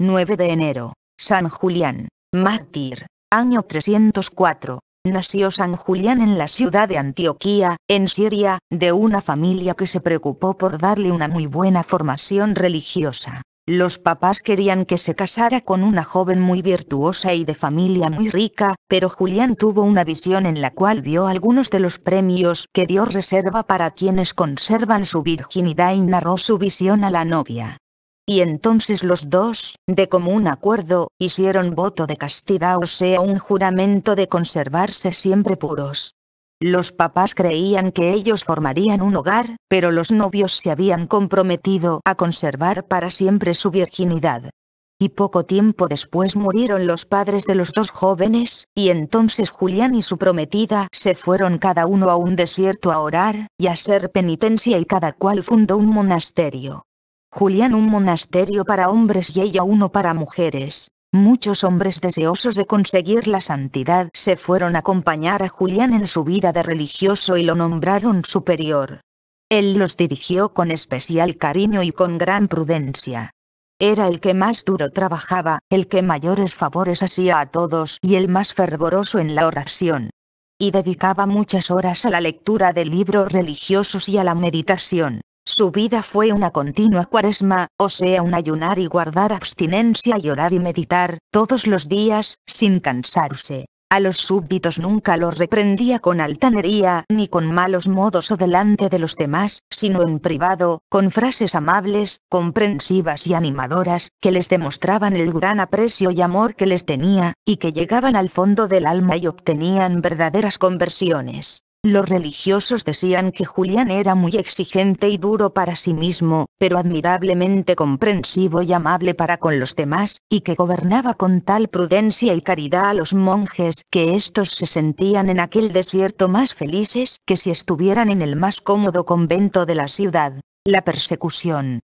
9 de enero, San Julián, mártir, año 304. Nació San Julián en la ciudad de Antioquía, en Siria, de una familia que se preocupó por darle una muy buena formación religiosa. Los papás querían que se casara con una joven muy virtuosa y de familia muy rica, pero Julián tuvo una visión en la cual vio algunos de los premios que dio reserva para quienes conservan su virginidad y narró su visión a la novia. Y entonces los dos, de común acuerdo, hicieron voto de castidad o sea un juramento de conservarse siempre puros. Los papás creían que ellos formarían un hogar, pero los novios se habían comprometido a conservar para siempre su virginidad. Y poco tiempo después murieron los padres de los dos jóvenes, y entonces Julián y su prometida se fueron cada uno a un desierto a orar, y a hacer penitencia y cada cual fundó un monasterio. Julián un monasterio para hombres y ella uno para mujeres. Muchos hombres deseosos de conseguir la santidad se fueron a acompañar a Julián en su vida de religioso y lo nombraron superior. Él los dirigió con especial cariño y con gran prudencia. Era el que más duro trabajaba, el que mayores favores hacía a todos y el más fervoroso en la oración. Y dedicaba muchas horas a la lectura de libros religiosos y a la meditación. Su vida fue una continua cuaresma, o sea un ayunar y guardar abstinencia y orar y meditar, todos los días, sin cansarse. A los súbditos nunca los reprendía con altanería ni con malos modos o delante de los demás, sino en privado, con frases amables, comprensivas y animadoras, que les demostraban el gran aprecio y amor que les tenía, y que llegaban al fondo del alma y obtenían verdaderas conversiones. Los religiosos decían que Julián era muy exigente y duro para sí mismo, pero admirablemente comprensivo y amable para con los demás, y que gobernaba con tal prudencia y caridad a los monjes que éstos se sentían en aquel desierto más felices que si estuvieran en el más cómodo convento de la ciudad. La persecución,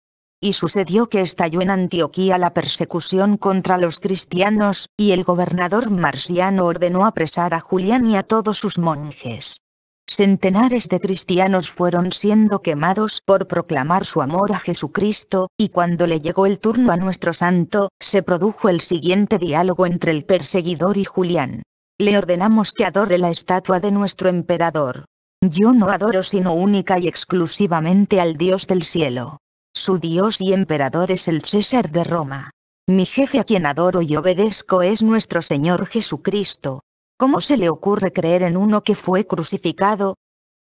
y sucedió que estalló en Antioquía la persecución contra los cristianos, y el gobernador marciano ordenó apresar a Julián y a todos sus monjes. Centenares de cristianos fueron siendo quemados por proclamar su amor a Jesucristo, y cuando le llegó el turno a nuestro santo, se produjo el siguiente diálogo entre el perseguidor y Julián. Le ordenamos que adore la estatua de nuestro emperador. Yo no adoro sino única y exclusivamente al Dios del cielo. Su Dios y emperador es el César de Roma. Mi jefe a quien adoro y obedezco es nuestro Señor Jesucristo, ¿Cómo se le ocurre creer en uno que fue crucificado?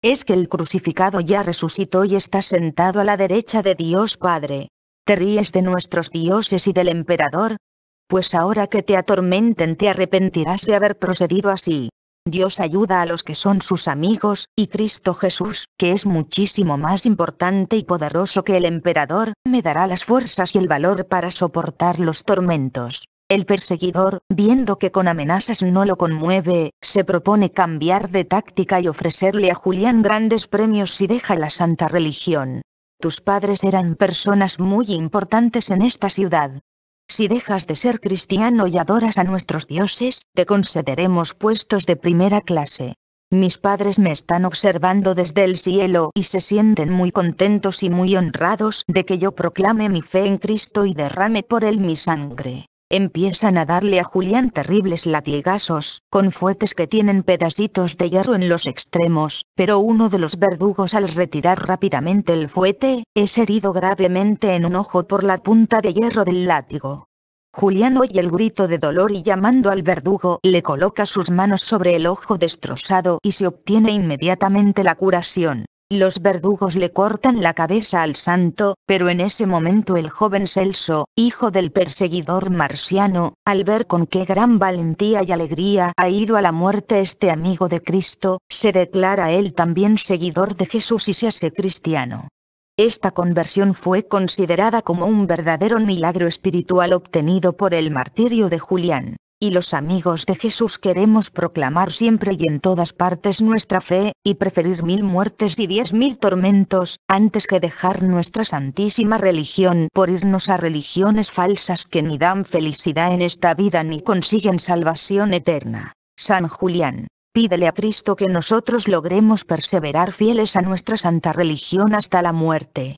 Es que el crucificado ya resucitó y está sentado a la derecha de Dios Padre. ¿Te ríes de nuestros dioses y del emperador? Pues ahora que te atormenten te arrepentirás de haber procedido así. Dios ayuda a los que son sus amigos, y Cristo Jesús, que es muchísimo más importante y poderoso que el emperador, me dará las fuerzas y el valor para soportar los tormentos. El perseguidor, viendo que con amenazas no lo conmueve, se propone cambiar de táctica y ofrecerle a Julián grandes premios si deja la santa religión. Tus padres eran personas muy importantes en esta ciudad. Si dejas de ser cristiano y adoras a nuestros dioses, te concederemos puestos de primera clase. Mis padres me están observando desde el cielo y se sienten muy contentos y muy honrados de que yo proclame mi fe en Cristo y derrame por él mi sangre empiezan a darle a Julián terribles latigazos, con fuetes que tienen pedacitos de hierro en los extremos, pero uno de los verdugos al retirar rápidamente el fuete, es herido gravemente en un ojo por la punta de hierro del látigo. Julián oye el grito de dolor y llamando al verdugo le coloca sus manos sobre el ojo destrozado y se obtiene inmediatamente la curación. Los verdugos le cortan la cabeza al santo, pero en ese momento el joven Celso, hijo del perseguidor marciano, al ver con qué gran valentía y alegría ha ido a la muerte este amigo de Cristo, se declara él también seguidor de Jesús y se hace cristiano. Esta conversión fue considerada como un verdadero milagro espiritual obtenido por el martirio de Julián y los amigos de Jesús queremos proclamar siempre y en todas partes nuestra fe, y preferir mil muertes y diez mil tormentos, antes que dejar nuestra santísima religión por irnos a religiones falsas que ni dan felicidad en esta vida ni consiguen salvación eterna. San Julián pídele a Cristo que nosotros logremos perseverar fieles a nuestra santa religión hasta la muerte.